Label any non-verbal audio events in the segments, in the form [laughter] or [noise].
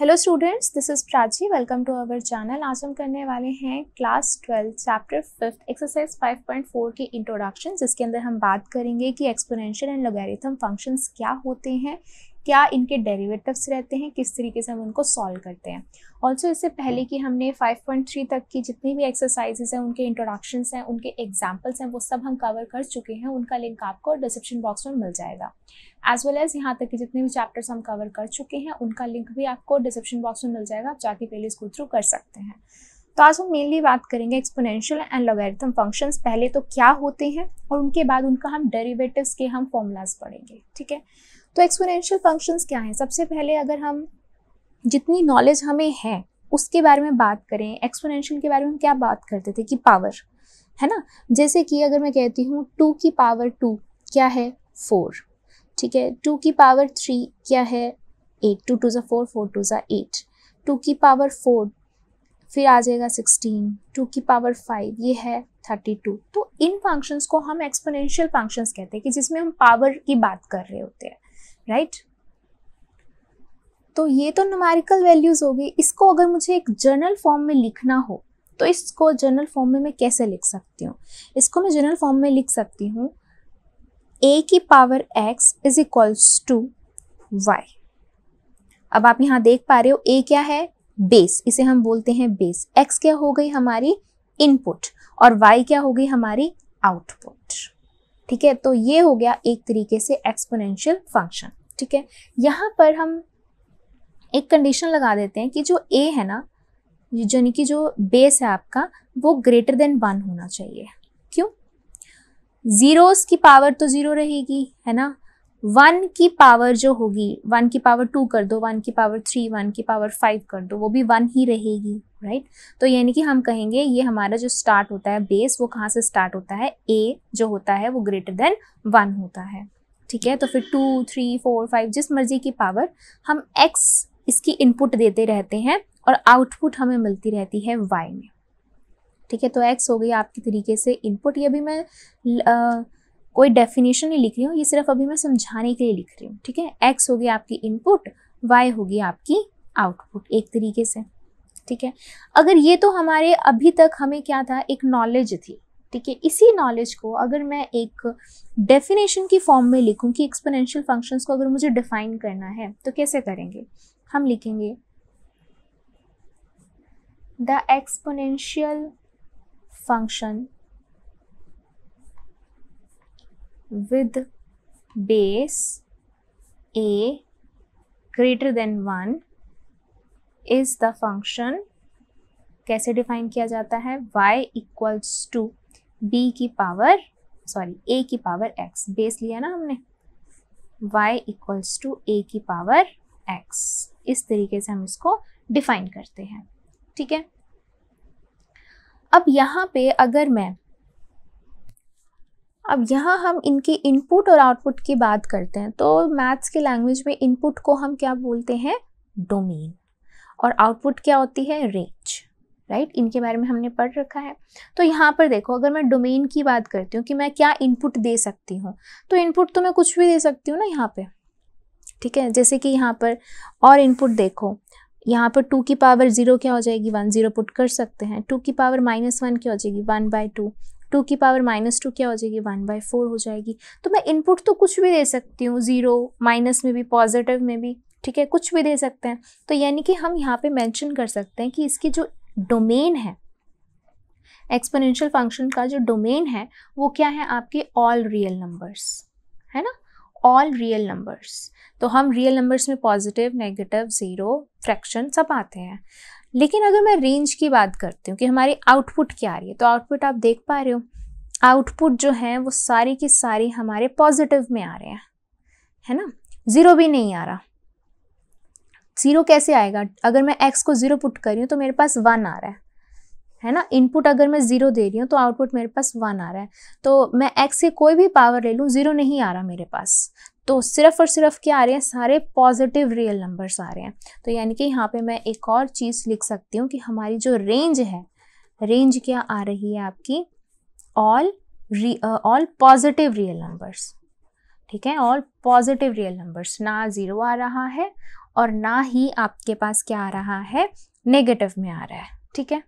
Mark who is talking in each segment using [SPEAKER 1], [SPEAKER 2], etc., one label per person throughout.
[SPEAKER 1] Hello students this is Prachi welcome to our channel आज हम करने वाले हैं class twelfth chapter fifth exercise 5.4 की इंट्रोडक्शन जिसके अंदर हम बात करेंगे कि एक्सपोनेंशियल एंड लोगेरिथम फंक्शंस क्या होते हैं क्या इनके डेरिवेटिव्स रहते हैं किस तरीके से हम उनको सॉल्व करते हैं ऑल्सो इससे पहले कि हमने 5.3 तक की जितनी भी एक्सरसाइजेज हैं उनके इंट्रोडक्शंस हैं उनके एग्जाम्पल्स हैं वो सब हम कवर कर चुके हैं उनका लिंक आपको डिस्क्रिप्शन बॉक्स में मिल जाएगा एज वेल एज़ यहाँ तक कि जितने भी चैप्टर्स हम कवर कर चुके हैं उनका लिंक भी आपको डिस्क्रिप्शन बॉक्स में मिल जाएगा आप जाके पहले इसको थ्रू कर सकते हैं तो आज हम मेनली बात करेंगे एक्सपोनेंशियल एंड लोगेरिथम फंक्शंस पहले तो क्या होते हैं और उनके बाद उनका हम डेरिवेटिव्स के हम फॉर्मूलाज पढ़ेंगे ठीक है तो एक्सपोनेंशियल फंक्शंस क्या हैं सबसे पहले अगर हम जितनी नॉलेज हमें है उसके बारे में बात करें एक्सपोनेंशियल के बारे में हम क्या बात करते थे कि पावर है ना जैसे कि अगर मैं कहती हूँ टू की पावर टू क्या है फोर ठीक है टू की पावर थ्री क्या है eight two to the four four to the eight two की पावर फोर फिर आ जाएगा सिक्सटीन टू की पावर फाइव ये है थर्टी टू तो इन फंक्शंस को हम एक्सपोनेंशियल फंक्शंस कहते हैं कि जिसमें हम पावर की बात कर रहे होते हैं राइट right? तो ये तो नुमेरिकल वैल्यूज हो गई इसको अगर मुझे एक जर्नल फॉर्म में लिखना हो तो इसको जर्नल फॉर्म में मैं कैसे लिख सकती हूँ इसको मैं जर्नल फॉर्म में लिख सकती हूँ ए की power x is equals to y अब आप यहाँ देख पा रहे हो ए क्या है बेस इसे हम बोलते हैं बेस एक्स क्या हो गई हमारी इनपुट और वाई क्या हो गई हमारी आउटपुट ठीक है तो ये हो गया एक तरीके से एक्सपोनेंशियल फंक्शन ठीक है यहाँ पर हम एक कंडीशन लगा देते हैं कि जो ए है ना यानी कि जो बेस है आपका वो ग्रेटर देन वन होना चाहिए क्यों ज़ीरोस की पावर तो ज़ीरो रहेगी है ना वन की पावर जो होगी वन की पावर टू कर दो वन की पावर थ्री वन की पावर फाइव कर दो वो भी वन ही रहेगी राइट right? तो यानी कि हम कहेंगे ये हमारा जो स्टार्ट होता है बेस वो कहाँ से स्टार्ट होता है ए जो होता है वो ग्रेटर देन वन होता है ठीक है तो फिर टू थ्री फोर फाइव जिस मर्जी की पावर हम एक्स इसकी इनपुट देते रहते हैं और आउटपुट हमें मिलती रहती है वाई में ठीक है तो एक्स हो गई आपके तरीके से इनपुट ये भी मैं कोई डेफिनेशन नहीं लिख रही हूँ ये सिर्फ अभी मैं समझाने के लिए लिख रही हूँ ठीक है एक्स होगी आपकी इनपुट वाई होगी आपकी आउटपुट एक तरीके से ठीक है अगर ये तो हमारे अभी तक हमें क्या था एक नॉलेज थी ठीक है इसी नॉलेज को अगर मैं एक डेफिनेशन की फॉर्म में लिखूं कि एक्सपोनेंशियल फंक्शंस को अगर मुझे डिफाइन करना है तो कैसे करेंगे हम लिखेंगे the exponential function with base a greater than one is the function कैसे डिफाइन किया जाता है y इक्वल्स टू b की पावर सॉरी a की पावर x बेस लिया ना हमने y इक्वल्स टू a की पावर x इस तरीके से हम इसको डिफाइन करते हैं ठीक है अब यहाँ पे अगर मैं अब यहाँ हम इनकी इनपुट और आउटपुट की बात करते हैं तो मैथ्स की लैंग्वेज में इनपुट को हम क्या बोलते हैं डोमेन और आउटपुट क्या होती है रेंज राइट right? इनके बारे में हमने पढ़ रखा है तो यहाँ पर देखो अगर मैं डोमेन की बात करती हूँ कि मैं क्या इनपुट दे सकती हूँ तो इनपुट तो मैं कुछ भी दे सकती हूँ ना यहाँ पे ठीक है जैसे कि यहाँ पर और इनपुट देखो यहाँ पर टू की पावर ज़ीरो क्या हो जाएगी वन ज़ीरो पुट कर सकते हैं टू की पावर माइनस वन क्या हो जाएगी वन बाई टू टू की पावर माइनस टू क्या हो जाएगी वन बाई फोर हो जाएगी तो मैं इनपुट तो कुछ भी दे सकती हूँ ज़ीरो माइनस में भी पॉजिटिव में भी ठीक है कुछ भी दे सकते हैं तो यानी कि हम यहाँ पे मेंशन कर सकते हैं कि इसकी जो डोमेन है एक्सपोनेंशियल फंक्शन का जो डोमेन है वो क्या है आपके ऑल रियल नंबर्स है ना ऑल रियल नंबर्स तो हम रियल नंबर्स में पॉजिटिव नेगेटिव ज़ीरो फ्रैक्शन सब आते हैं लेकिन अगर मैं रेंज की बात करती हूँ कि हमारी आउटपुट क्या आ रही है तो आउटपुट आप देख पा रहे हो आउटपुट जो है वो सारी की सारी हमारे पॉजिटिव में आ रहे हैं है ना ज़ीरो भी नहीं आ रहा ज़ीरो कैसे आएगा अगर मैं एक्स को ज़ीरो पुट कर रही हूँ तो मेरे पास वन आ रहा है है ना इनपुट अगर मैं ज़ीरो दे रही हूँ तो आउटपुट मेरे पास वन आ रहा है तो मैं एक्स के कोई भी पावर ले लूँ ज़ीरो नहीं आ रहा मेरे पास तो सिर्फ और सिर्फ क्या आ रहे हैं सारे पॉजिटिव रियल नंबर्स आ रहे हैं तो यानी कि यहाँ पे मैं एक और चीज़ लिख सकती हूँ कि हमारी जो रेंज है रेंज क्या आ रही है आपकी all all positive real numbers ठीक है ऑल पॉजिटिव रियल नंबर्स ना ज़ीरो आ रहा है और ना ही आपके पास क्या आ रहा है नेगेटिव में आ रहा है ठीक है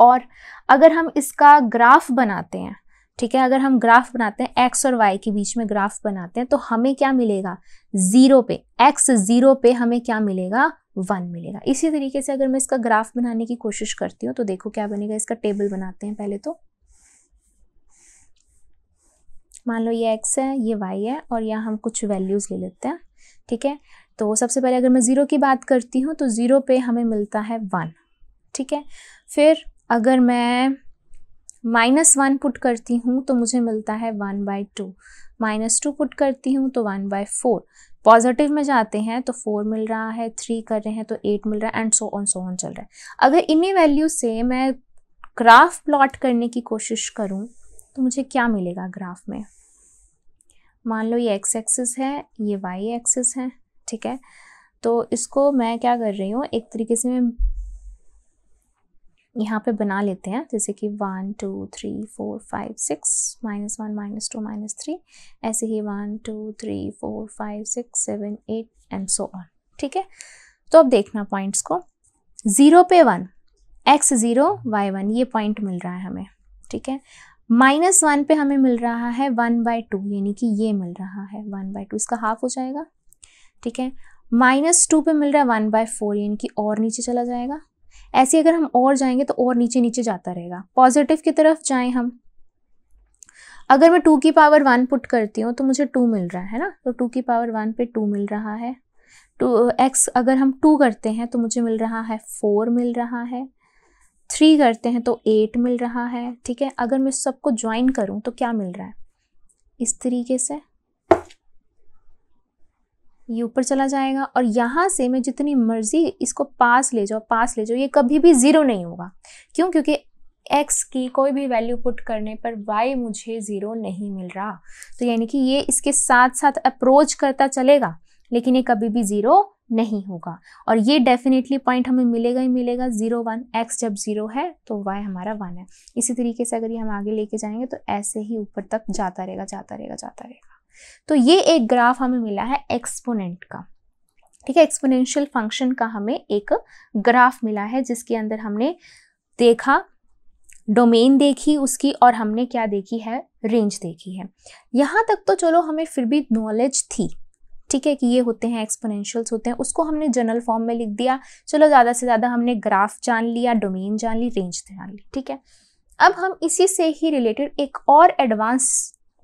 [SPEAKER 1] और अगर हम इसका ग्राफ बनाते हैं ठीक है अगर हम ग्राफ बनाते हैं एक्स और वाई के बीच में ग्राफ बनाते हैं तो हमें क्या मिलेगा ज़ीरो पे एक्स ज़ीरो पे हमें क्या मिलेगा वन मिलेगा इसी तरीके से अगर मैं इसका ग्राफ बनाने की कोशिश करती हूँ तो देखो क्या बनेगा इसका टेबल बनाते हैं पहले तो मान लो ये एक्स है ये वाई है और यहाँ हम कुछ वैल्यूज़ ले लेते हैं ठीक है तो सबसे पहले अगर मैं ज़ीरो की बात करती हूँ तो ज़ीरो पे हमें मिलता है वन ठीक है फिर अगर मैं माइनस वन पुट करती हूँ तो मुझे मिलता है one by two minus two put करती हूँ तो वन बाई फोर पॉजिटिव में जाते हैं तो फोर मिल रहा है थ्री कर रहे हैं तो एट मिल रहा है and so on so on चल रहा है अगर इन्हीं वैल्यू से मैं ग्राफ प्लॉट करने की कोशिश करूँ तो मुझे क्या मिलेगा ग्राफ में मान लो ये एक्स एक्सिस है ये वाई एक्सिस है ठीक है तो इसको मैं क्या कर रही हूँ एक तरीके से मैं यहाँ पे बना लेते हैं जैसे कि one two three four five six minus one minus two minus three ऐसे ही one two three four five six seven eight and so on ठीक है तो अब देखना पॉइंट्स को ज़ीरो पे one x zero y one ये पॉइंट मिल रहा है हमें ठीक है माइनस वन पे हमें मिल रहा है वन बाई टू यानी कि ये मिल रहा है वन बाई टू इसका हाफ हो जाएगा ठीक है माइनस टू पे मिल रहा है वन बाय फोर यानी कि और नीचे चला जाएगा ऐसे अगर हम और जाएंगे तो और नीचे नीचे जाता रहेगा पॉजिटिव की तरफ जाएं हम अगर मैं टू की पावर वन पुट करती हूँ तो मुझे टू मिल रहा है ना तो टू की पावर वन पे टू मिल रहा है टू तो, एक्स अगर हम टू करते हैं तो मुझे मिल रहा है फोर मिल रहा है थ्री करते हैं तो एट मिल रहा है ठीक है अगर मैं सबको ज्वाइन करूँ तो क्या मिल रहा है इस तरीके से ये ऊपर चला जाएगा और यहाँ से मैं जितनी मर्जी इसको पास ले जाओ पास ले जाओ ये कभी भी ज़ीरो नहीं होगा क्यों क्योंकि एक्स की कोई भी वैल्यू पुट करने पर वाई मुझे ज़ीरो नहीं मिल रहा तो यानी कि ये इसके साथ साथ अप्रोच करता चलेगा लेकिन ये कभी भी ज़ीरो नहीं होगा और ये डेफिनेटली पॉइंट हमें मिलेगा ही मिलेगा ज़ीरो वन एक्स जब ज़ीरो है तो वाई हमारा वन है इसी तरीके से अगर ये हम आगे लेके जाएंगे तो ऐसे ही ऊपर तक जाता रहेगा जाता रहेगा जाता रहेगा तो ये एक ग्राफ हमें मिला है एक्सपोनेंट का ठीक है एक्सपोनेंशियल फंक्शन का हमें एक ग्राफ मिला है जिसके अंदर हमने देखा डोमेन देखी उसकी और हमने क्या देखी है रेंज देखी है यहाँ तक तो चलो हमें फिर भी नॉलेज थी ठीक है कि ये होते हैं एक्सपोनेंशियल्स होते हैं उसको हमने जनरल फॉर्म में लिख दिया चलो ज़्यादा से ज़्यादा हमने ग्राफ जान लिया डोमेन जान ली रेंज जान ली ठीक है अब हम इसी से ही रिलेटेड एक और एडवांस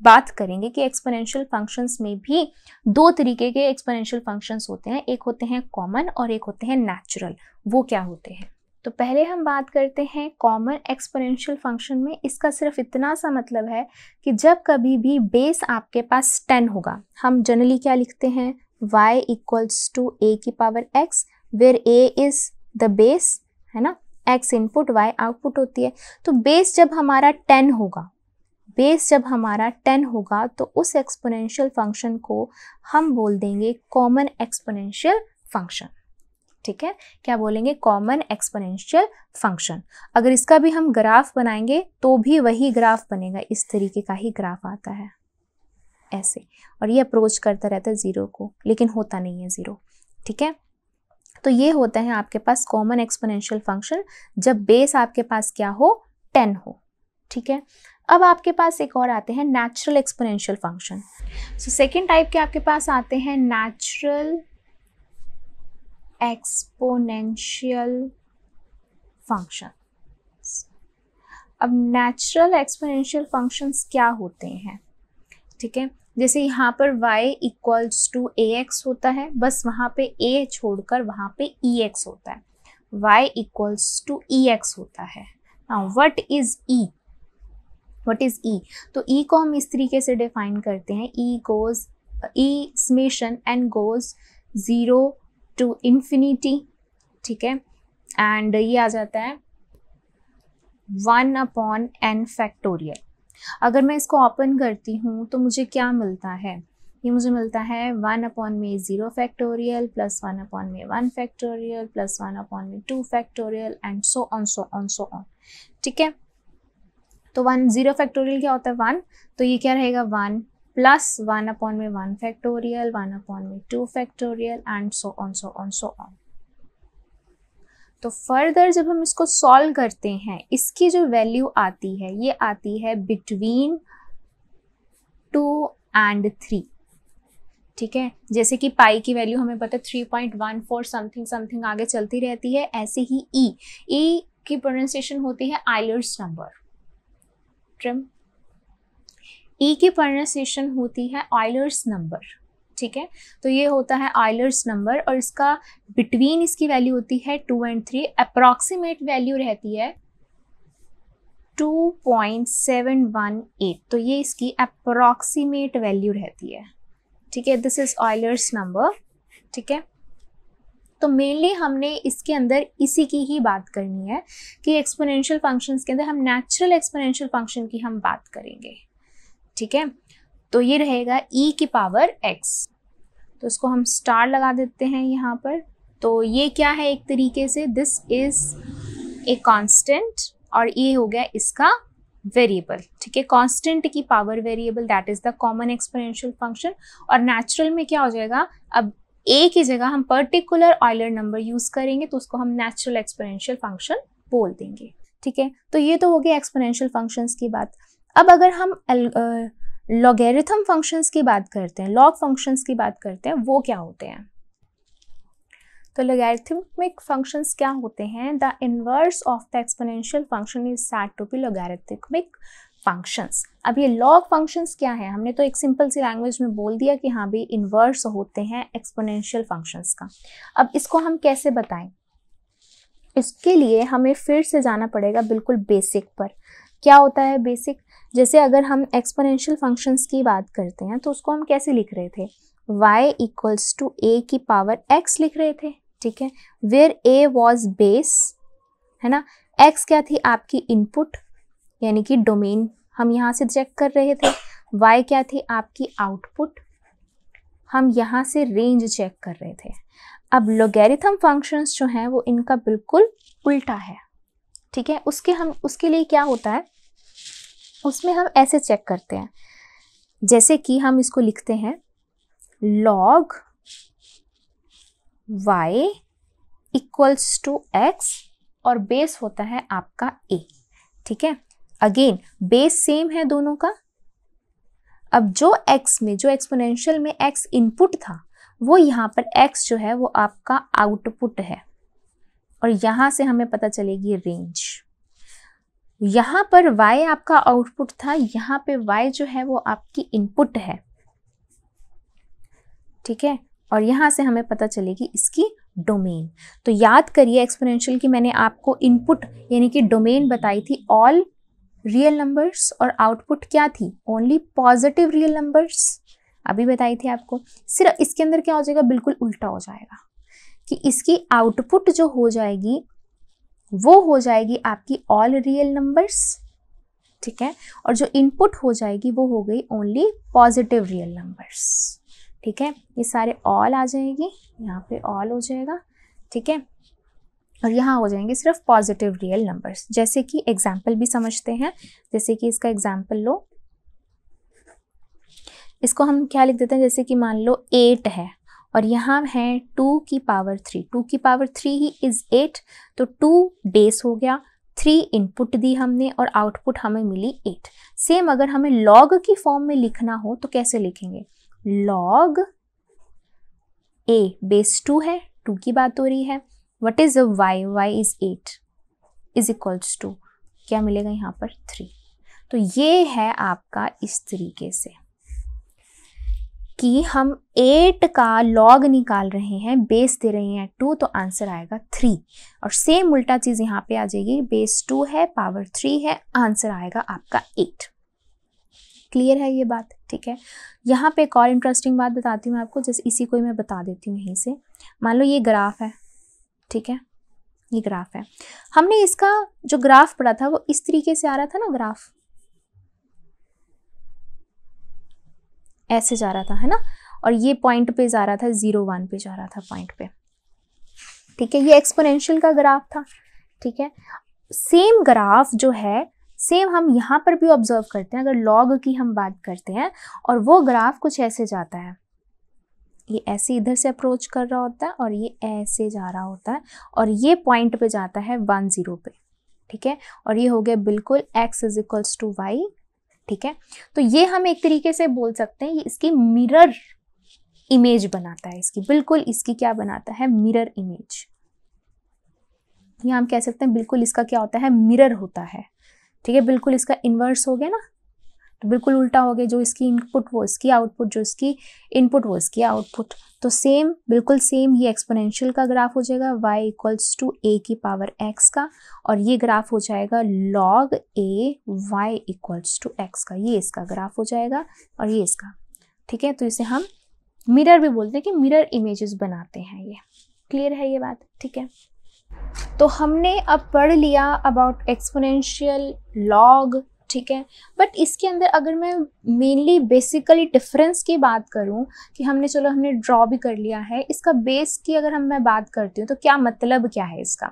[SPEAKER 1] बात करेंगे कि एक्सपोनेंशियल फंक्शंस में भी दो तरीके के एक्सपोनेंशियल फंक्शंस होते हैं एक होते हैं कॉमन और एक होते हैं नेचुरल वो क्या होते हैं तो पहले हम बात करते हैं कॉमन एक्सपोनेंशियल फंक्शन में इसका सिर्फ इतना सा मतलब है कि जब कभी भी बेस आपके पास टेन होगा हम जनरली क्या लिखते हैं y इक्वल्स टू ए की power x where a is the base है ना x इनपुट y आउटपुट होती है तो बेस जब हमारा टेन होगा बेस जब हमारा टेन होगा तो उस एक्सपोनेंशियल फंक्शन को हम बोल देंगे कॉमन एक्सपोनेंशियल फंक्शन ठीक है क्या बोलेंगे कॉमन एक्सपोनेंशियल फंक्शन अगर इसका भी हम ग्राफ बनाएंगे तो भी वही ग्राफ बनेगा इस तरीके का ही ग्राफ आता है ऐसे और ये अप्रोच करता रहता है ज़ीरो को लेकिन होता नहीं है ज़ीरो ठीक है तो ये होता है आपके पास कॉमन एक्सपोनेंशियल फंक्शन जब बेस आपके पास क्या हो टेन हो ठीक है अब आपके पास एक और आते हैं natural exponential function so second type के आपके पास आते हैं नेचुरल एक्सपोनेंशियल फंक्शन अब नेचुरल एक्सपोनेंशियल फंक्शंस क्या होते हैं ठीक है जैसे यहाँ पर y equals to a x होता है बस वहाँ पे a छोड़कर वहाँ पे ई एक्स होता है y equals to e x होता है now what is e what is e तो ई e को हम इस तरीके से डिफाइन करते हैं e goes e summation n goes zero to infinity ठीक है एंड ये आ जाता है वन अपॉन एन फैक्टोरियल अगर मैं इसको ओपन करती हूँ तो मुझे क्या मिलता है ये मुझे मिलता है वन अपॉन में zero factorial plus one upon में one factorial plus one upon में two factorial and so on so on so on ठीक है तो वन जीरो फैक्टोरियल क्या होता है वन तो ये क्या रहेगा वन प्लस वन अपॉन में वन फैक्टोरियल वन अपॉन में two factorial and so on so on so on तो फर्दर जब हम इसको सॉल्व करते हैं इसकी जो वैल्यू आती है ये आती है बिटवीन टू एंड थ्री ठीक है जैसे कि पाई की वैल्यू हमें पता है three point one four something something आगे चलती रहती है ऐसे ही ई e. ई e की प्रोनाउंसिएशन होती है Euler's number spectrum e e की प्रोनाशिएशन होती है आयलर्स नंबर ठीक है तो ये होता है आयलर्स नंबर और इसका बिटवीन इसकी वैल्यू होती है two and three approximate value रहती है 2.718 तो ये इसकी अप्रॉक्सीमेट वैल्यू रहती है ठीक है दिस इज ऑयलर्स नंबर ठीक है तो मेनली हमने इसके अंदर इसी की ही बात करनी है कि एक्सपोनेंशियल फंक्शंस के अंदर हम नेचुरल एक्सपोनेंशियल फंक्शन की हम बात करेंगे ठीक है तो ये रहेगा e की पावर x तो इसको हम स्टार लगा देते हैं यहाँ पर तो ये क्या है एक तरीके से दिस इज ए कॉन्स्टेंट और ये हो गया इसका वेरिएबल ठीक है कांस्टेंट की power variable that is the common exponential function और नेचुरल में क्या हो जाएगा अब ए की जगह हम पर्टिकुलर ऑयलर नंबर यूज करेंगे तो उसको हम नेचुरल एक्सपोनेंशियल फंक्शन बोल देंगे ठीक है तो ये तो हो गया एक्सपोनेंशियल फंक्शंस की बात अब अगर हम लॉगेरिथम फंक्शंस की बात करते हैं लॉग फंक्शंस की बात करते हैं वो क्या होते हैं तो लॉगरिथमिक फंक्शंस क्या होते हैं the inverse of the exponential function is said to be logarithmic functions अब ये लॉग फंक्शंस क्या है हमने तो एक सिंपल सी लैंग्वेज में बोल दिया कि हाँ भाई इन्वर्स होते हैं एक्सपोनेंशियल फंक्शंस का अब इसको हम कैसे बताएं इसके लिए हमें फिर से जाना पड़ेगा बिल्कुल बेसिक पर क्या होता है बेसिक जैसे अगर हम एक्सपोनेंशियल फंक्शंस की बात करते हैं तो उसको हम कैसे लिख रहे थे y इक्वल्स टू ए की पावर x लिख रहे थे ठीक है वेयर a वॉज बेस है ना x क्या थी आपकी इनपुट यानी कि डोमेन हम यहाँ से चेक कर रहे थे वाई क्या थी आपकी आउटपुट हम यहाँ से रेंज चेक कर रहे थे अब लोगेरिथम फंक्शंस जो हैं वो इनका बिल्कुल उल्टा है ठीक है उसके हम उसके लिए क्या होता है उसमें हम ऐसे चेक करते हैं जैसे कि हम इसको लिखते हैं log y equals to x और बेस होता है आपका a ठीक है अगेन बेस सेम है दोनों का अब जो x में जो एक्सपोनेंशियल में x इनपुट था वो यहाँ पर x जो है वो आपका आउटपुट है और यहाँ से हमें पता चलेगी रेंज यहाँ पर y आपका आउटपुट था यहाँ पे y जो है वो आपकी इनपुट है ठीक है और यहाँ से हमें पता चलेगी इसकी डोमेन तो याद करिए एक्सपोनेंशियल की मैंने आपको इनपुट यानी कि डोमेन बताई थी ऑल रियल नंबर्स और आउटपुट क्या थी ओनली पॉजिटिव रियल नंबर्स अभी बताई थी आपको सिर्फ इसके अंदर क्या हो जाएगा बिल्कुल उल्टा हो जाएगा कि इसकी आउटपुट जो हो जाएगी वो हो जाएगी आपकी ऑल रियल नंबर्स ठीक है और जो इनपुट हो जाएगी वो हो गई ओनली पॉजिटिव रियल नंबर्स ठीक है ये सारे ऑल आ जाएगी यहाँ पे ऑल हो जाएगा ठीक है और यहाँ हो जाएंगे सिर्फ पॉजिटिव रियल नंबर्स जैसे कि एग्जाम्पल भी समझते हैं जैसे कि इसका एग्जाम्पल लो इसको हम क्या लिख देते हैं जैसे कि मान लो एट है और यहाँ है टू की पावर थ्री टू की पावर थ्री ही इज़ एट तो टू बेस हो गया थ्री इनपुट दी हमने और आउटपुट हमें मिली एट सेम अगर हमें लॉग की फॉर्म में लिखना हो तो कैसे लिखेंगे लॉग ए बेस टू है टू की बात हो रही है what is a y y is eight is equals to क्या मिलेगा यहाँ पर थ्री तो ये है आपका इस तरीके से कि हम एट का लॉग निकाल रहे हैं बेस दे रहे हैं टू तो आंसर आएगा थ्री और सेम उल्टा चीज़ यहाँ पे आ जाएगी बेस टू है पावर थ्री है आंसर आएगा आपका एट क्लियर है ये बात ठीक है यहाँ पे एक और इंटरेस्टिंग बात बताती हूँ आपको जैसे इसी को ही मैं बता देती हूँ यहीं से मान लो ये ग्राफ है ठीक है ये ग्राफ है हमने इसका जो ग्राफ पढ़ा था वो इस तरीके से आ रहा था ना ग्राफ ऐसे जा रहा था है ना और ये पॉइंट पे जा रहा था जीरो वन पे जा रहा था पॉइंट पे ठीक है ये एक्सपोनेंशियल का ग्राफ था ठीक है सेम ग्राफ जो है सेम हम यहाँ पर भी ऑब्जर्व करते हैं अगर लॉग की हम बात करते हैं और वो ग्राफ कुछ ऐसे जाता है ये ऐसे इधर से अप्रोच कर रहा होता है और ये ऐसे जा रहा होता है और ये पॉइंट पे जाता है वन ज़ीरो पे ठीक है और ये हो गया बिल्कुल x is equals to y ठीक है तो ये हम एक तरीके से बोल सकते हैं ये इसकी मिरर इमेज बनाता है इसकी बिल्कुल इसकी क्या बनाता है मिरर इमेज ये हम कह सकते हैं बिल्कुल इसका क्या होता है मिरर होता है ठीक है बिल्कुल इसका इन्वर्स हो गया ना तो बिल्कुल उल्टा हो गया जो इसकी इनपुट वो इसकी आउटपुट जो इसकी इनपुट वो इसकी आउटपुट तो सेम बिल्कुल सेम ही एक्सपोनेंशियल का ग्राफ हो जाएगा वाई इक्वल्स टू ए की पावर एक्स का और ये ग्राफ हो जाएगा log a y equals to x का ये इसका ग्राफ हो जाएगा और ये इसका ठीक है तो इसे हम मिरर भी बोलते हैं कि मिरर इमेजेस बनाते हैं ये क्लियर है ये बात ठीक है तो हमने अब पढ़ लिया अबाउट एक्सपोनेंशियल लॉग ठीक है बट इसके अंदर अगर मैं मेनली बेसिकली डिफरेंस की बात करूँ कि हमने चलो हमने ड्रॉ भी कर लिया है इसका बेस की अगर हम मैं बात करती हूँ तो क्या मतलब क्या है इसका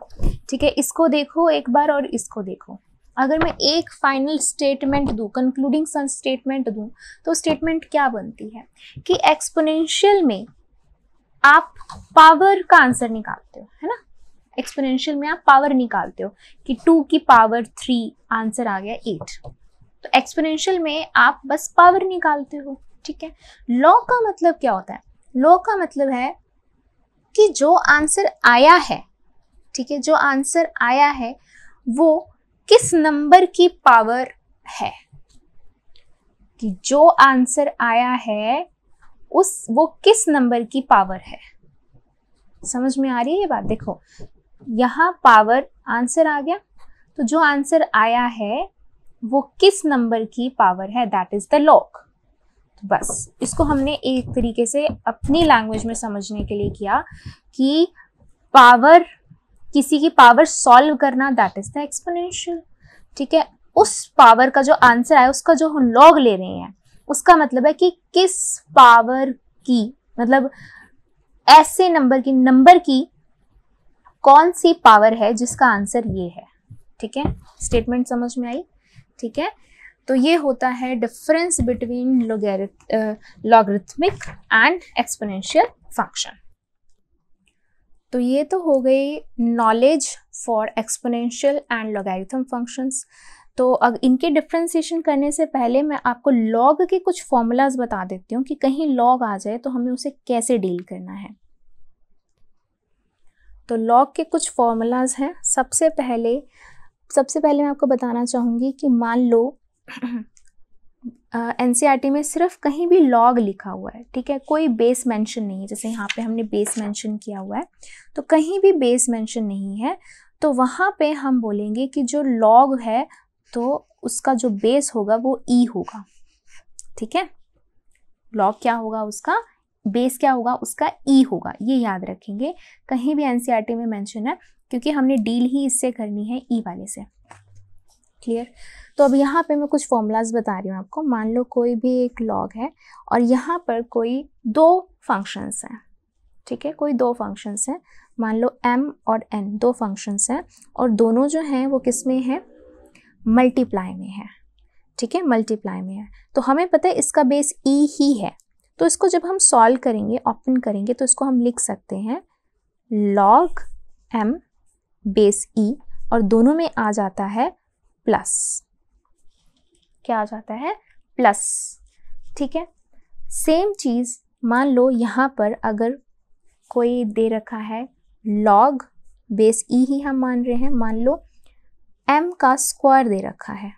[SPEAKER 1] ठीक है इसको देखो एक बार और इसको देखो अगर मैं एक फाइनल स्टेटमेंट दूँ कंक्लूडिंग सन स्टेटमेंट दूँ तो स्टेटमेंट क्या बनती है कि एक्सपोनेंशियल में आप पावर का आंसर निकालते हो है ना एक्सपोनेंशियल में आप पावर निकालते हो कि टू की पावर थ्री आंसर आ गया एट तो एक्सपोनेंशियल में आप बस पावर निकालते हो ठीक है लॉ का मतलब क्या होता है लॉ का मतलब है कि जो आंसर आया है ठीक है जो आंसर आया है वो किस नंबर की पावर है कि जो आंसर आया है उस वो किस नंबर की पावर है समझ में आ रही है ये बात देखो यहाँ पावर आंसर आ गया तो जो आंसर आया है वो किस नंबर की पावर है दैट इज द लॉक तो बस इसको हमने एक तरीके से अपनी लैंग्वेज में समझने के लिए किया कि पावर किसी की पावर सॉल्व करना दैट इज द एक्सपोनेंशियल ठीक है उस पावर का जो आंसर आया उसका जो हम लॉग ले रहे हैं उसका मतलब है कि किस पावर की मतलब ऐसे नंबर की नंबर की कौन सी पावर है जिसका आंसर ये है ठीक है स्टेटमेंट समझ में आई ठीक है तो ये होता है difference between logarithmic and exponential function तो ये तो हो गई knowledge for exponential and logarithm functions तो अब इनके डिफ्रेंसिएशन करने से पहले मैं आपको लॉग के कुछ फॉर्मूलाज बता देती हूँ कि कहीं लॉग आ जाए तो हमें उसे कैसे डील करना है तो लॉग के कुछ फॉर्मूलाज हैं सबसे पहले सबसे पहले मैं आपको बताना चाहूँगी कि मान लो एन टी e में सिर्फ कहीं भी लॉग लिखा हुआ है ठीक है कोई बेस मेंशन नहीं है जैसे यहाँ पे हमने बेस मेंशन किया हुआ है तो कहीं भी बेस मेंशन नहीं है तो वहाँ पे हम बोलेंगे कि जो लॉग है तो उसका जो बेस होगा वो ई e होगा ठीक है लॉग क्या होगा उसका बेस क्या होगा उसका ई e होगा ये याद रखेंगे कहीं भी एनसीईआरटी e में मेंशन है क्योंकि हमने डील ही इससे करनी है ई e वाले से क्लियर तो अब यहाँ पे मैं कुछ फॉर्मूलाज बता रही हूँ आपको मान लो कोई भी एक लॉग है और यहाँ पर कोई दो फंक्शंस हैं ठीक है कोई दो फंक्शंस हैं मान लो एम और एन दो फंक्शंस हैं और दोनों जो हैं वो किस में हैं मल्टीप्लाई में है ठीक है मल्टीप्लाई में है तो हमें पता है इसका बेस ई e ही है तो इसको जब हम सॉल्व करेंगे ओपन करेंगे तो इसको हम लिख सकते हैं लॉग एम बेस ई और दोनों में आ जाता है प्लस क्या आ जाता है प्लस ठीक है सेम चीज़ मान लो यहाँ पर अगर कोई दे रखा है लॉग बेस ई ही हम मान रहे हैं मान लो एम का स्क्वायर दे रखा है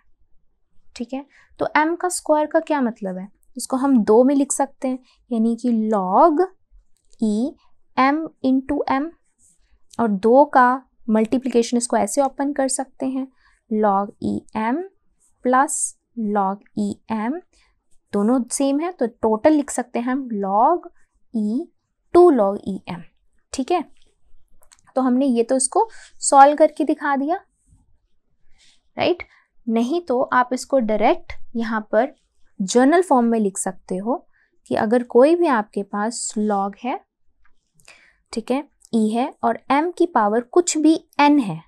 [SPEAKER 1] ठीक है तो एम का स्क्वायर का क्या मतलब है जिसको हम दो में लिख सकते हैं यानी कि log e m into m और दो का मल्टीप्लीकेशन इसको ऐसे ओपन कर सकते हैं log e m plus log e m दोनों सेम है तो टोटल लिख सकते हैं हम log e two log e m ठीक है तो हमने ये तो इसको सॉल्व करके दिखा दिया राइट right? नहीं तो आप इसको डायरेक्ट यहाँ पर जर्नल फॉर्म में लिख सकते हो कि अगर कोई भी आपके पास लॉग है ठीक है ई e है और एम की पावर कुछ भी एन है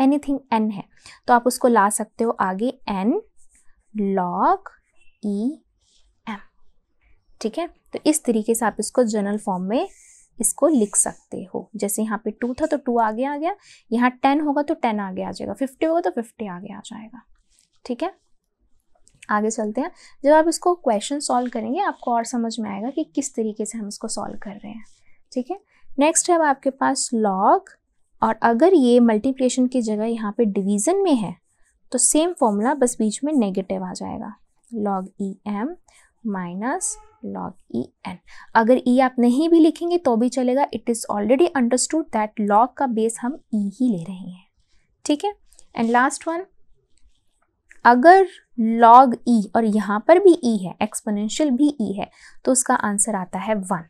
[SPEAKER 1] एनीथिंग एन है तो आप उसको ला सकते हो आगे एन लॉग ई एम ठीक है तो इस तरीके से आप इसको जर्नल फॉर्म में इसको लिख सकते हो जैसे यहाँ पे टू था तो टू आगे आ गया यहाँ टेन होगा तो टेन आगे आ जाएगा फिफ्टी होगा तो फिफ्टी आगे आ जाएगा ठीक है आगे चलते हैं जब आप इसको क्वेश्चन सॉल्व करेंगे आपको और समझ में आएगा कि किस तरीके से हम इसको सॉल्व कर रहे हैं ठीक है नेक्स्ट है अब आपके पास लॉग और अगर ये मल्टीप्लिकेशन की जगह यहाँ पे डिवीज़न में है तो सेम फॉर्मूला बस बीच में नेगेटिव आ जाएगा log e m minus log e n अगर ई e आप नहीं भी लिखेंगे तो भी चलेगा it is already understood that log का बेस हम ई e ही ले रहे हैं ठीक है एंड लास्ट वन अगर log e और यहाँ पर भी e है एक्सपोनेंशियल भी e है तो उसका आंसर आता है वन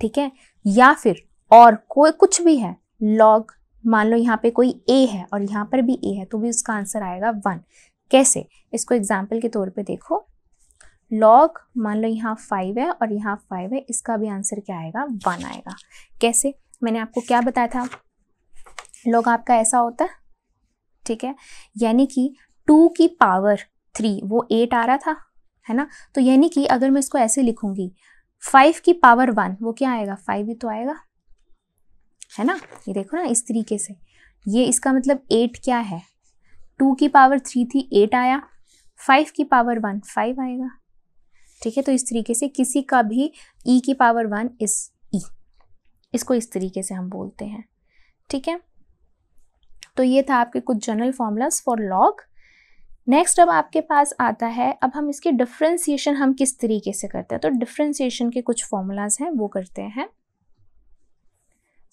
[SPEAKER 1] ठीक है या फिर और कोई कुछ भी है log मान लो यहाँ पे कोई a है और यहाँ पर भी a है तो भी उसका आंसर आएगा वन कैसे इसको एग्जाम्पल के तौर पे देखो log मान लो यहाँ फाइव है और यहाँ फाइव है इसका भी आंसर क्या आएगा वन आएगा कैसे मैंने आपको क्या बताया था लॉग आपका ऐसा होता है ठीक है यानी कि टू की पावर थ्री वो एट आ रहा था है ना तो यानी कि अगर मैं इसको ऐसे लिखूंगी फाइव की पावर वन वो क्या आएगा फाइव ही तो आएगा है ना ये देखो ना इस तरीके से ये इसका मतलब एट क्या है टू की पावर थ्री थी एट आया फाइव की पावर वन फाइव आएगा ठीक है तो इस तरीके से किसी का भी ई e की पावर वन इस ई e. इसको इस तरीके से हम बोलते हैं ठीक है तो ये था आपके कुछ general formulas for log next अब आपके पास आता है अब हम इसकी डिफ्रेंसीशन हम किस तरीके से करते हैं तो डिफ्रेंसीशन के कुछ फॉर्मूलाज हैं वो करते हैं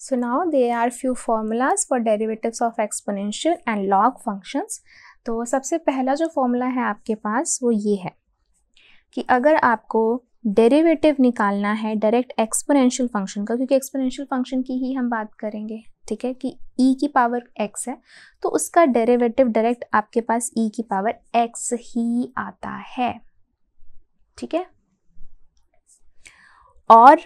[SPEAKER 1] so now there are few formulas for derivatives of exponential and log functions तो सबसे पहला जो फॉर्मूला है आपके पास वो ये है कि अगर आपको डेरिवेटिव निकालना है डायरेक्ट एक्सपोनेंशियल फंक्शन का क्योंकि एक्सपोनेंशियल फंक्शन की ही हम बात करेंगे ठीक है कि ई e की पावर एक्स है तो उसका डेरेवेटिव डायरेक्ट आपके पास ई e की पावर एक्स ही आता है ठीक है और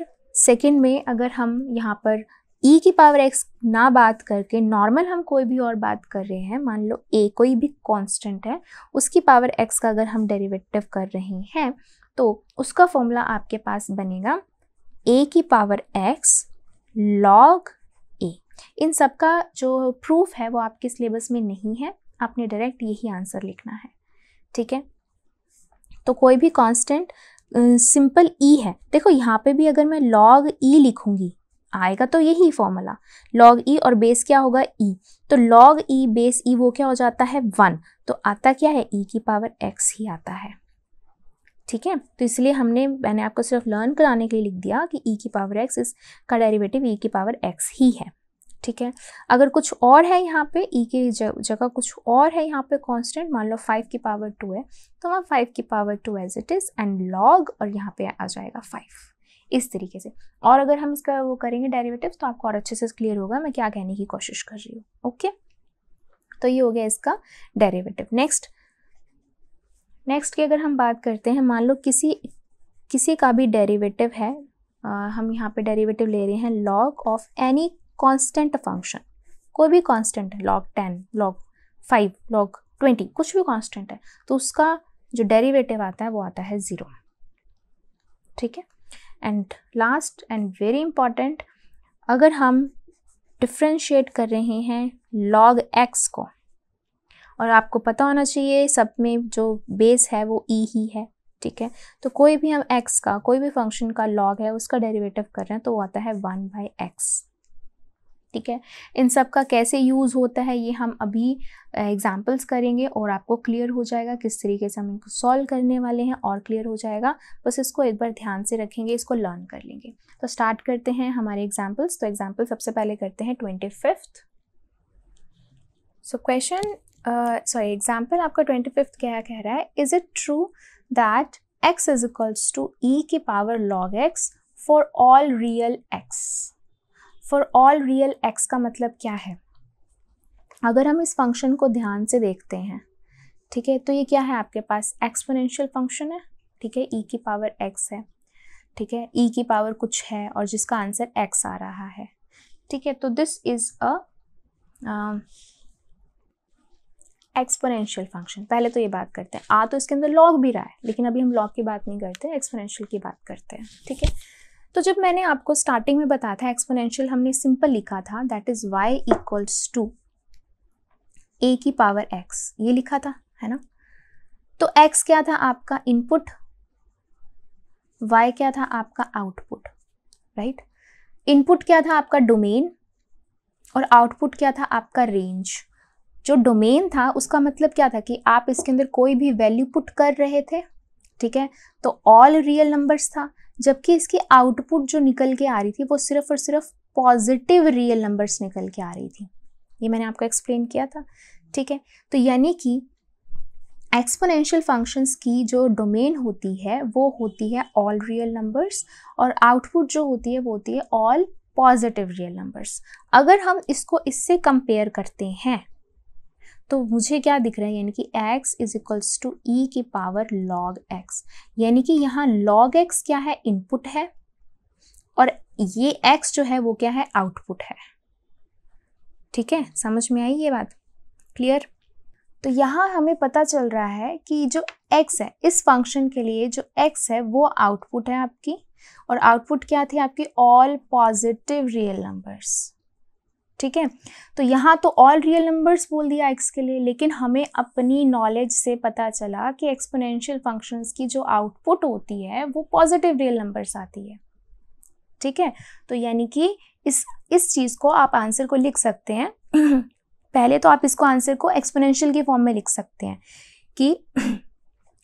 [SPEAKER 1] सेकेंड में अगर हम यहाँ पर ई e की पावर एक्स ना बात करके नॉर्मल हम कोई भी और बात कर रहे हैं मान लो ए कोई भी कांस्टेंट है उसकी पावर एक्स का अगर हम डेरिवेटिव कर रहे हैं तो उसका फॉर्मूला आपके पास बनेगा ए की पावर एक्स लॉग इन सब का जो प्रूफ है वो आपके सिलेबस में नहीं है आपने डायरेक्ट यही आंसर लिखना है ठीक है तो कोई भी कांस्टेंट सिंपल ई है देखो यहाँ पे भी अगर मैं लॉग ई e लिखूंगी आएगा तो यही फॉर्मूला लॉग ई और बेस क्या होगा ई e। तो लॉग ई बेस ई वो क्या हो जाता है वन तो आता क्या है ई e की पावर एक्स ही आता है ठीक है तो इसलिए हमने मैंने आपको सिर्फ लर्न कराने के लिए लिख दिया कि ई की पावर एक्स इस का डेरिवेटिव ई की पावर एक्स ही है ठीक है अगर कुछ और है यहाँ पे ई e के जगह कुछ और है यहाँ पे कांस्टेंट मान लो फाइव की पावर टू है तो वहाँ फाइव की power two as it is and log और यहाँ पे आ जाएगा फाइव इस तरीके से और अगर हम इसका वो करेंगे डेरिवेटिव्स तो आपको और अच्छे से क्लियर होगा मैं क्या कहने की कोशिश कर रही हूँ ओके तो ये हो गया इसका डेरिवेटिव नेक्स्ट नेक्स्ट की अगर हम बात करते हैं मान लो किसी किसी का भी डेरिवेटिव है आ, हम यहाँ पे डेरिवेटिव ले रहे हैं log of any constant function कोई भी कांस्टेंट है log ten log five log twenty कुछ भी कांस्टेंट है तो उसका जो डेरिवेटिव आता है वो आता है ज़ीरो ठीक है and last and very important अगर हम डिफ्रेंशिएट कर रहे हैं लॉग एक्स को और आपको पता होना चाहिए सब में जो बेस है वो ई e ही है ठीक है तो कोई भी हम एक्स का कोई भी फंक्शन का लॉग है उसका डेरिवेटिव कर रहे हैं तो वो आता है वन बाई एक्स ठीक है इन सब का कैसे यूज़ होता है ये हम अभी एग्जाम्पल्स करेंगे और आपको क्लियर हो जाएगा किस तरीके से हम इनको सॉल्व करने वाले हैं और क्लियर हो जाएगा बस इसको एक बार ध्यान से रखेंगे इसको लर्न कर लेंगे तो स्टार्ट करते हैं हमारे एग्जाम्पल्स तो एग्जाम्पल सबसे पहले करते हैं twenty fifth so question sorry example आपका ट्वेंटी फिफ्थ क्या कह रहा है is it true that x is equals to e की power log x for all real x for all real x का मतलब क्या है अगर हम इस फंक्शन को ध्यान से देखते हैं ठीक है तो ये क्या है आपके पास एक्सपोनेंशियल फंक्शन है ठीक है ई e की पावर एक्स है ठीक है ई e की पावर कुछ है और जिसका आंसर एक्स आ रहा है ठीक है तो this is a exponential function पहले तो ये बात करते हैं आ तो इसके अंदर लॉग भी रहा है लेकिन अभी हम लॉग की बात नहीं करते एक्सपोनेंशियल की बात करते हैं ठीक है तो जब मैंने आपको स्टार्टिंग में बताया था एक्सपोनेंशियल हमने सिंपल लिखा था that is y equals to a की पावर एक्स ये लिखा था है ना तो एक्स क्या था आपका इनपुट वाई क्या था आपका आउटपुट राइट इनपुट क्या था आपका डोमेन और आउटपुट क्या था आपका रेंज जो डोमेन था उसका मतलब क्या था कि आप इसके अंदर कोई भी वैल्यू पुट कर रहे थे ठीक है तो ऑल रियल नंबर्स था जबकि इसकी आउटपुट जो निकल के आ रही थी वो सिर्फ और सिर्फ पॉजिटिव रियल नंबर्स निकल के आ रही थी ये मैंने आपको एक्सप्लेन किया था ठीक है तो यानी कि एक्सपोनेंशियल फंक्शंस की जो डोमेन होती है वो होती है ऑल रियल नंबर्स और आउटपुट जो होती है वो होती है ऑल पॉजिटिव रियल नंबर्स अगर हम इसको इससे कंपेयर करते हैं तो मुझे क्या दिख रहा है यानी कि x is equals to e की पावर log x यानी कि यहाँ log x क्या है इनपुट है और ये x जो है वो क्या है आउटपुट है ठीक है समझ में आई ये बात क्लियर तो यहाँ हमें पता चल रहा है कि जो x है इस फंक्शन के लिए जो x है वो आउटपुट है आपकी और आउटपुट क्या थी आपकी ऑल पॉजिटिव रियल नंबर्स ठीक है तो यहाँ तो ऑल रियल नंबर्स बोल दिया एक्स के लिए लेकिन हमें अपनी नॉलेज से पता चला कि एक्सपोनेंशियल फंक्शंस की जो आउटपुट होती है वो पॉजिटिव रियल नंबर्स आती है ठीक है तो यानी कि इस इस चीज़ को आप आंसर को लिख सकते हैं [clears throat] पहले तो आप इसको आंसर को एक्सपोनेंशियल के फॉर्म में लिख सकते हैं कि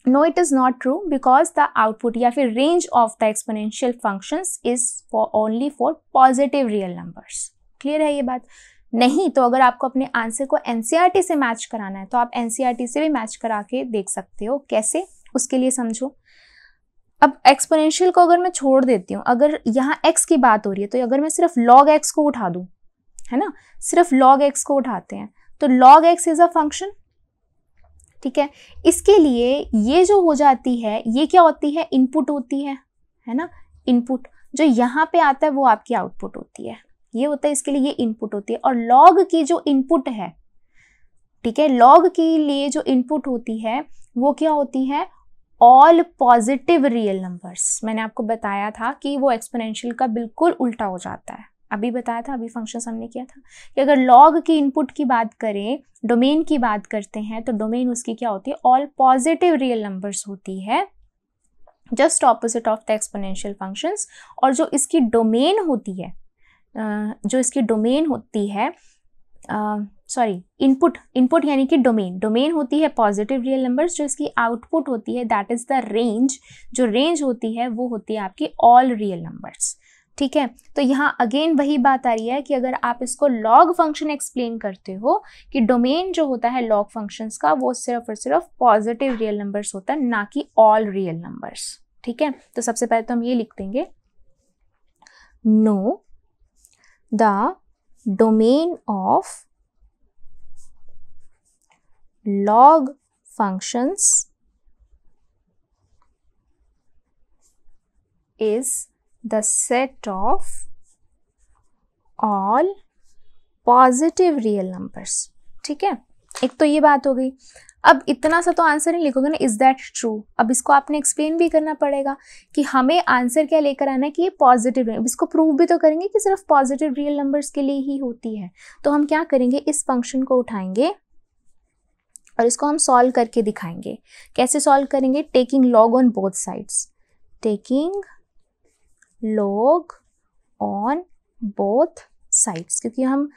[SPEAKER 1] no it is not true because the output या फिर range of the exponential functions is for only for positive real numbers clear है ये बात नहीं तो अगर आपको अपने आंसर को एन e से मैच कराना है तो आप एन e से भी मैच करा के देख सकते हो कैसे उसके लिए समझो अब एक्सपोनेंशियल को अगर मैं छोड़ देती हूँ अगर यहाँ एक्स की बात हो रही है तो अगर मैं सिर्फ लॉग एक्स को उठा दूँ है ना सिर्फ लॉग एक्स को उठाते हैं तो log x is a function ठीक है इसके लिए ये जो हो जाती है ये क्या होती है इनपुट होती है है ना इनपुट जो यहाँ पे आता है वो आपकी आउटपुट होती है ये होता है इसके लिए ये इनपुट होती है और लॉग की जो इनपुट है ठीक है लॉग के लिए जो इनपुट होती है वो क्या होती है ऑल पॉजिटिव रियल नंबर्स मैंने आपको बताया था कि वो एक्सपोनेंशियल का बिल्कुल उल्टा हो जाता है अभी बताया था अभी फंक्शन हमने किया था कि अगर लॉग की इनपुट की बात करें डोमेन की बात करते हैं तो डोमेन उसकी क्या होती है ऑल पॉजिटिव रियल नंबर्स होती है just opposite of the exponential functions और जो इसकी डोमेन होती है जो इसकी डोमेन होती है सॉरी इनपुट इनपुट यानी कि डोमेन डोमेन होती है पॉजिटिव रियल नंबर्स जो इसकी आउटपुट होती है दैट इज़ द रेंज जो रेंज होती है वो होती है आपकी ऑल रियल नंबर्स ठीक है तो यहाँ अगेन वही बात आ रही है कि अगर आप इसको लॉग फंक्शन एक्सप्लेन करते हो कि डोमेन जो होता है लॉग फंक्शंस का वो सिर्फ और सिर्फ पॉजिटिव रियल नंबर्स होता है ना कि ऑल रियल नंबर्स ठीक है तो सबसे पहले तो हम ये लिख देंगे no no, the domain of log functions is the set of all positive real numbers ठीक है एक तो ये बात हो गई अब इतना सा तो आंसर नहीं लिखोगे ना इज़ दैट ट्रू अब इसको आपने एक्सप्लेन भी करना पड़ेगा कि हमें आंसर क्या लेकर आना है कि ये पॉजिटिव अब इसको प्रूव भी तो करेंगे कि सिर्फ पॉजिटिव रियल नंबर्स के लिए ही होती है तो हम क्या करेंगे इस फंक्शन को उठाएंगे और इसको हम सॉल्व करके दिखाएंगे कैसे सॉल्व करेंगे taking log on both sides taking log on both sides क्योंकि हम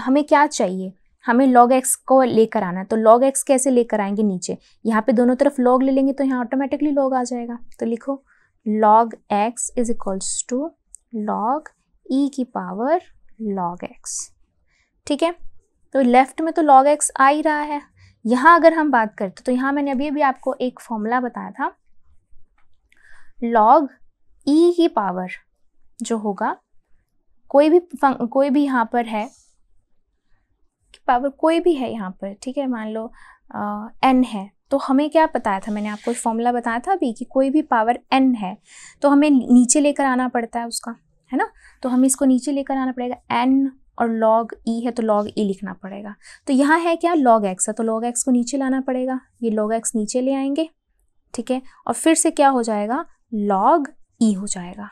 [SPEAKER 1] हमें क्या चाहिए हमें log x को लेकर आना है तो log x कैसे लेकर आएंगे नीचे यहाँ पे दोनों तरफ log ले लेंगे तो यहाँ ऑटोमेटिकली log आ जाएगा तो लिखो log x is equals to log e की पावर log x ठीक है तो लेफ्ट में तो log x आ ही रहा है यहाँ अगर हम बात करते तो यहाँ मैंने अभी अभी आपको एक फॉर्मूला बताया था log e की पावर जो होगा कोई भी कोई भी यहाँ पर है पावर कोई भी है यहाँ पर ठीक है मान लो एन है तो हमें क्या बताया था मैंने आपको फॉर्मूला बताया था अभी कि कोई भी पावर एन है तो हमें नीचे लेकर आना पड़ता है उसका है ना तो हमें इसको नीचे लेकर आना पड़ेगा एन और लॉग ई e है तो लॉग ई e लिखना पड़ेगा तो यहाँ है क्या लॉग एक्स है तो लॉग एक्स को नीचे लाना पड़ेगा ये लॉग एक्स नीचे ले आएंगे ठीक है और फिर से क्या हो जाएगा लॉग ई e हो जाएगा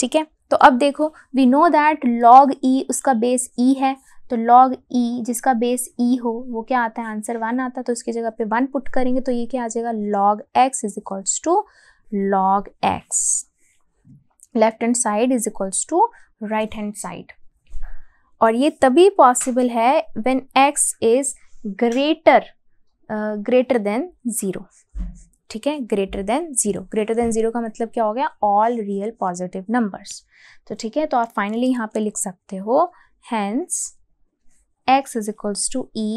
[SPEAKER 1] ठीक है तो अब देखो we know that log e उसका बेस ई e है तो log e जिसका बेस e हो वो क्या आता है आंसर वन आता है तो उसकी जगह पे वन पुट करेंगे तो ये क्या आ जाएगा log x is equals to log x left hand side is equals to right hand side और ये तभी पॉसिबल है when x is greater greater than zero ठीक है greater than zero greater than zero का मतलब क्या हो गया ऑल रियल पॉजिटिव नंबर्स तो ठीक है तो आप फाइनली यहाँ पे लिख सकते हो hence x is equals to e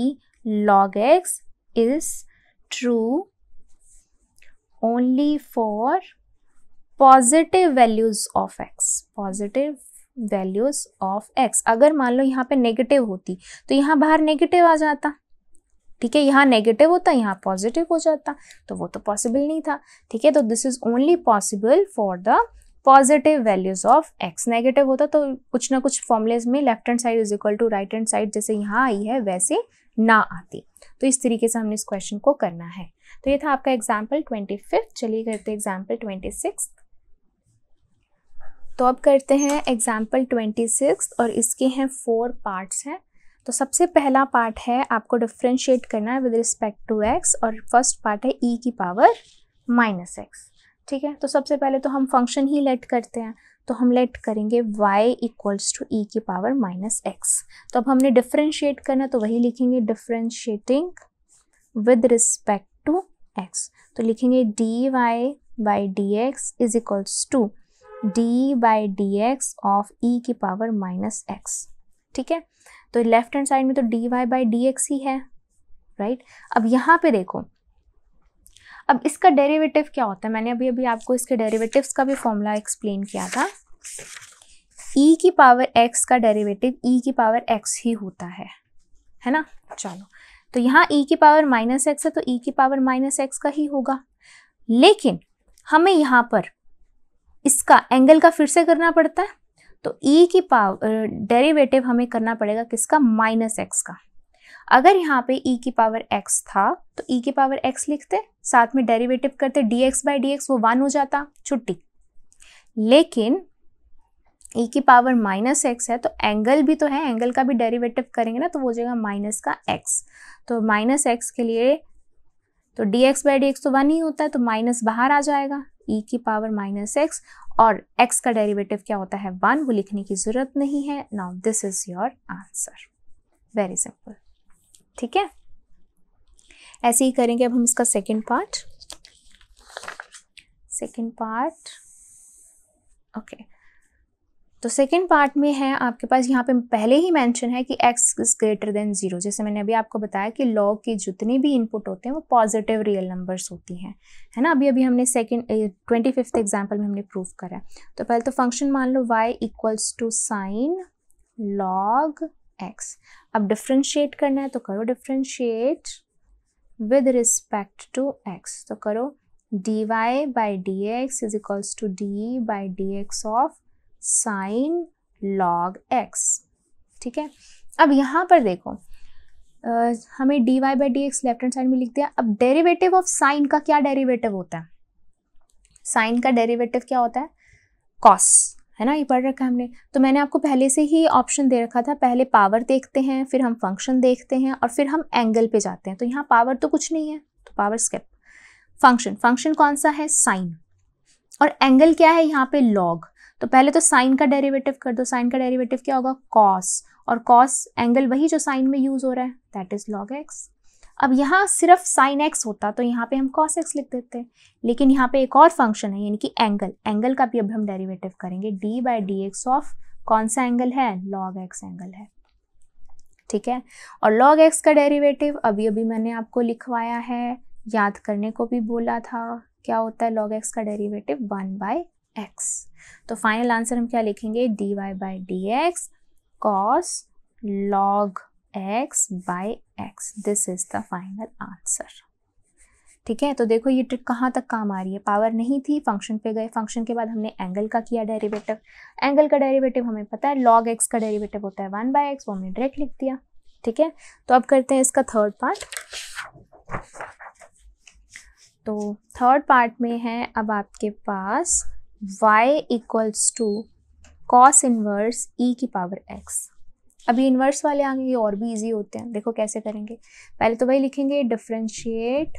[SPEAKER 1] log x is true only for positive values of x positive values of x अगर मान लो यहाँ पे नेगेटिव होती तो यहाँ बाहर नेगेटिव आ जाता ठीक है यहाँ नेगेटिव होता यहाँ पॉजिटिव हो जाता तो वो तो पॉसिबल नहीं था ठीक है तो this is only possible for the positive values of x negative होता तो कुछ ना कुछ फॉर्मुलेज में left hand side is equal to right hand side जैसे यहाँ आई है वैसे ना आती तो इस तरीके से हमने इस क्वेश्चन को करना है तो ये था आपका एग्जाम्पल ट्वेंटी फिफ्थ चलिए करते एग्जाम्पल ट्वेंटी सिक्स तो अब करते हैं एग्जाम्पल ट्वेंटी सिक्स और इसके हैं फोर पार्ट्स हैं तो सबसे पहला पार्ट है आपको डिफ्रेंशिएट करना है विद रिस्पेक्ट टू एक्स और फर्स्ट पार्ट है ई e की पावर माइनस एक्स ठीक है तो सबसे पहले तो हम फंक्शन ही लेट करते हैं तो हम लेट करेंगे y इक्वल्स टू ई की पावर माइनस एक्स तो अब हमने डिफ्रेंशिएट करना तो वही लिखेंगे differentiating with respect to x तो लिखेंगे d y by d x is equals to d by d x of e की पावर माइनस एक्स ठीक है तो लेफ्ट हैंड साइड में तो d y by d x ही है राइट right? अब यहाँ पे देखो अब इसका डेरिवेटिव क्या होता है मैंने अभी अभी आपको इसके डेरिवेटिव्स का भी फॉर्मूला एक्सप्लेन किया था ई e की पावर एक्स का डेरिवेटिव ई e की पावर एक्स ही होता है है ना चलो तो यहाँ ई e की पावर माइनस एक्स है तो ई e की पावर माइनस एक्स का ही होगा लेकिन हमें यहाँ पर इसका एंगल का फिर से करना पड़ता है तो ई e की पावर डेरिवेटिव हमें करना पड़ेगा किसका माइनस एक्स का अगर यहाँ पे e की पावर x था तो e की पावर x लिखते साथ में डेरिवेटिव करते d x by d x वो वन हो जाता छुट्टी लेकिन e की पावर माइनस एक्स है तो एंगल भी तो है एंगल का भी डेरिवेटिव करेंगे ना तो वो जाएगा माइनस का x तो माइनस एक्स के लिए तो d x by d x तो वन ही होता है तो माइनस बाहर आ जाएगा e की पावर माइनस एक्स और x का डेरिवेटिव क्या होता है वन वो लिखने की ज़रूरत नहीं है now this is your answer very simple ठीक है ऐसे ही करेंगे अब हम इसका second part second part okay तो सेकेंड पार्ट में है आपके पास यहाँ पे पहले ही मेंशन है कि x is greater than zero जैसे मैंने अभी आपको बताया कि लॉग के जितने भी इनपुट होते हैं वो पॉजिटिव रियल नंबर्स होती हैं है ना अभी अभी हमने सेकेंड ट्वेंटी फिफ्थ एग्जाम्पल में हमने प्रूव करा है तो पहले तो फंक्शन मान लो y equals to sine log x अब डिफ्रेंशिएट करना है तो करो differentiate with respect to x तो करो d y by d x is equals to d by d x of sine log x ठीक है अब यहाँ पर देखो Uh, हमें d y by d x left hand side में लिख दिया अब डेरिवेटिव ऑफ साइन का क्या डेरिवेटिव होता है साइन का डेरिवेटिव क्या होता है कॉस है ना ये पढ़ रखा हमने तो मैंने आपको पहले से ही ऑप्शन दे रखा था पहले पावर देखते हैं फिर हम फंक्शन देखते हैं और फिर हम एंगल पे जाते हैं तो यहाँ पावर तो कुछ नहीं है तो पावर स्केप फंक्शन फंक्शन कौन सा है साइन और एंगल क्या है यहाँ पे लॉग तो पहले तो साइन का डेरिवेटिव कर दो साइन का डेरिवेटिव क्या होगा कॉस और कॉस एंगल वही जो साइन में यूज हो रहा है दैट इज लॉग एक्स अब यहाँ सिर्फ साइन एक्स होता तो यहाँ पे हम कॉस एक्स लिख देते लेकिन यहाँ पे एक और फंक्शन है यानी कि एंगल एंगल का भी अब हम डेरिवेटिव करेंगे d by d x of कौन सा एंगल है लॉग एक्स एंगल है ठीक है और लॉग एक्स का डेरिवेटिव अभी अभी मैंने आपको लिखवाया है याद करने को भी बोला था क्या होता है लॉग एक्स का डेरिवेटिव वन बाय एक्स तो फाइनल आंसर हम क्या लिखेंगे d y by d x cos log x by x this is the final answer ठीक है तो देखो ये ट्रिक कहाँ तक काम आ रही है पावर नहीं थी फंक्शन पे गए फंक्शन के बाद हमने एंगल का किया डेरिवेटिव एंगल का डेरिवेटिव हमें पता है लॉग एक्स का डेरिवेटिव होता है वन बाय एक्स वो हमने डायरेक्ट लिख दिया ठीक है तो अब करते हैं इसका थर्ड पार्ट तो थर्ड पार्ट में है अब आपके पास y equals to cos inverse e की पावर एक्स अभी इन्वर्स वाले आगे ये और भी इजी होते हैं देखो कैसे करेंगे पहले तो वही लिखेंगे differentiate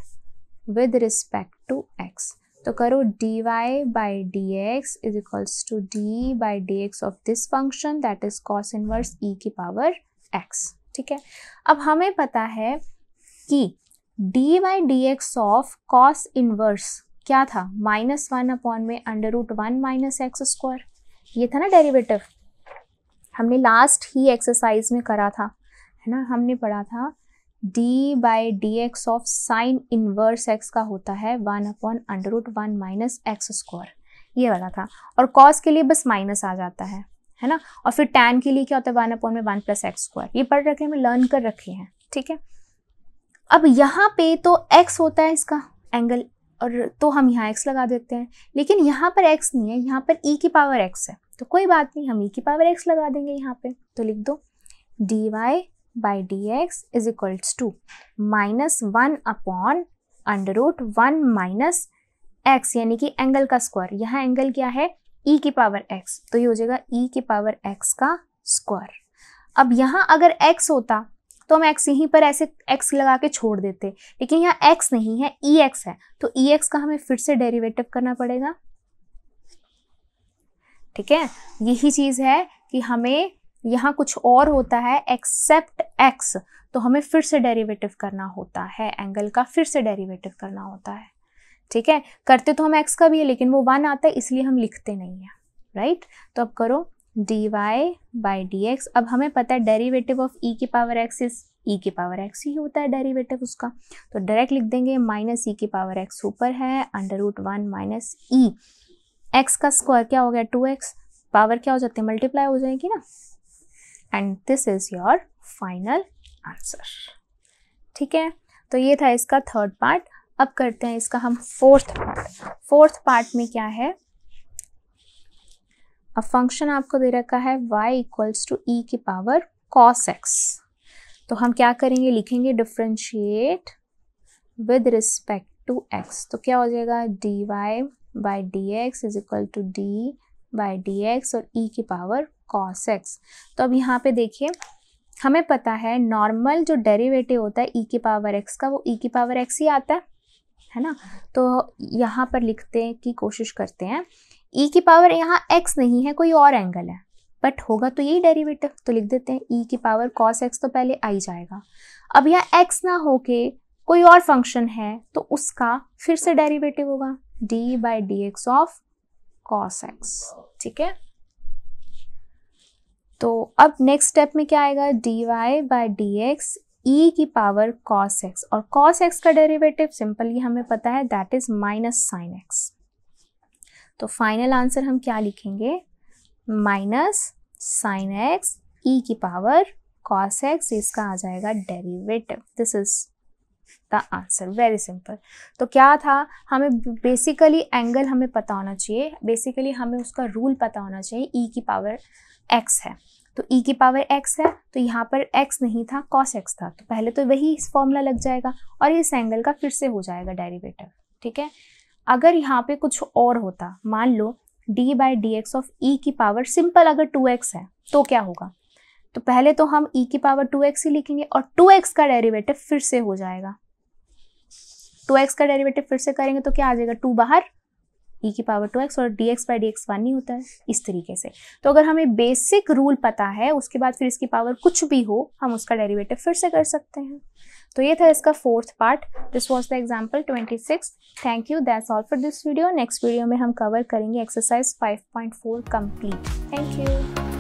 [SPEAKER 1] with respect to x तो करो d y by d x is equals to d by d x of this function that is cos inverse e की पावर एक्स ठीक है अब हमें पता है कि d y d x of cos inverse क्या था माइनस वन अपॉन में under root one minus x square ये था ना डेरिवेटिव हमने लास्ट ही एक्सरसाइज में करा था है ना हमने पढ़ा था d by d x of sine inverse x का होता है one upon under root one minus x square ये वाला था और कॉस के लिए बस माइनस आ जाता है है ना और फिर टैन के लिए क्या होता है वन अपॉन में वन प्लस एक्स स्क्वायर ये पढ़ रखे हमें लर्न कर रखे हैं ठीक है अब यहाँ पे तो एक्स होता है इसका एंगल और तो हम यहाँ एक्स लगा देते हैं लेकिन यहाँ पर एक्स नहीं है यहाँ पर ई e की पावर एक्स है तो कोई बात नहीं हम ई e की पावर एक्स लगा देंगे यहाँ पे तो लिख दो d y by d x is equals to minus one upon under root one minus x यानी कि एंगल का स्क्वायर यहाँ एंगल क्या है ई e की पावर एक्स तो ये हो जाएगा ई e की पावर एक्स का स्क्वायर अब यहाँ अगर एक्स होता तो हम एक्स यहीं पर ऐसे एक्स लगा के छोड़ देते लेकिन यहाँ एक्स नहीं है ई e एक्स है तो ई e एक्स का हमें फिर से डेरिवेटिव करना पड़ेगा ठीक है यही चीज़ है कि हमें यहाँ कुछ और होता है एक्सेप्ट एक्स तो हमें फिर से डेरिवेटिव करना होता है एंगल का फिर से डेरिवेटिव करना होता है ठीक है करते तो हम एक्स का भी है लेकिन वो वन आता है इसलिए हम लिखते नहीं है राइट तो अब करो d y by d x अब हमें पता है डेरिवेटिव ऑफ ई की पावर एक्स इज ई की पावर एक्स ही होता है डेरिवेटिव उसका तो डायरेक्ट लिख देंगे माइनस ई e की पावर एक्स ऊपर है under root one minus e x का स्क्वायर क्या हो गया टू एक्स पावर क्या हो जाती है मल्टीप्लाई हो जाएगी ना and this is your final answer ठीक है तो ये था इसका थर्ड पार्ट अब करते हैं इसका हम फोर्थ पार्ट फोर्थ पार्ट में क्या है अब फंक्शन आपको दे रखा है y इक्वल्स टू ई की पावर cos x तो हम क्या करेंगे लिखेंगे differentiate with respect to x तो क्या हो जाएगा dy y by d x is equal to d by d x और ई e की पावर cos x तो अब यहाँ पे देखिए हमें पता है नॉर्मल जो डेरिवेटिव होता है ई e की पावर एक्स का वो ई e की पावर एक्स ही आता है है ना तो यहाँ पर लिखते की कोशिश करते हैं e की पावर यहाँ एक्स नहीं है कोई और एंगल है बट होगा तो यही डेरिवेटिव तो लिख देते हैं ई e की पावर कॉस एक्स तो पहले आ ही जाएगा अब यहाँ एक्स ना होके कोई और फंक्शन है तो उसका फिर से डेरिवेटिव होगा d by d x of cos x ठीक है तो अब नेक्स्ट स्टेप में क्या आएगा d y by d x e की पावर कॉस एक्स और कॉस एक्स का डेरिवेटिव सिंपली हमें पता है that is minus sine x तो फाइनल आंसर हम क्या लिखेंगे माइनस साइन एक्स ई की पावर कॉस एक्स इसका आ जाएगा derivative this is the answer very simple तो क्या था हमें बेसिकली एंगल हमें पता होना चाहिए बेसिकली हमें उसका रूल पता होना चाहिए ई e की पावर एक्स है तो e की पावर एक्स है तो यहाँ पर एक्स नहीं था कॉस एक्स था तो पहले तो वही फॉर्मूला लग जाएगा और इस एंगल का फिर से हो जाएगा डेरिवेटिव ठीक है अगर यहाँ पे कुछ और होता मान लो d by d x of e की पावर सिंपल अगर टू एक्स है तो क्या होगा तो पहले तो हम ई e की पावर टू एक्स ही लिखेंगे और टू एक्स का डेरिवेटिव फिर से हो जाएगा टू एक्स का डेरिवेटिव फिर से करेंगे तो क्या आ जाएगा टू बाहर ई e की पावर टू एक्स और dx x by d x one ही होता है इस तरीके से तो अगर हमें बेसिक रूल पता है उसके बाद फिर इसकी पावर कुछ भी हो हम उसका डेरिवेटिव फिर से कर सकते हैं तो ये था इसका fourth part this was the example twenty six thank you that's all for this video next video में हम कवर करेंगे exercise five point four complete thank you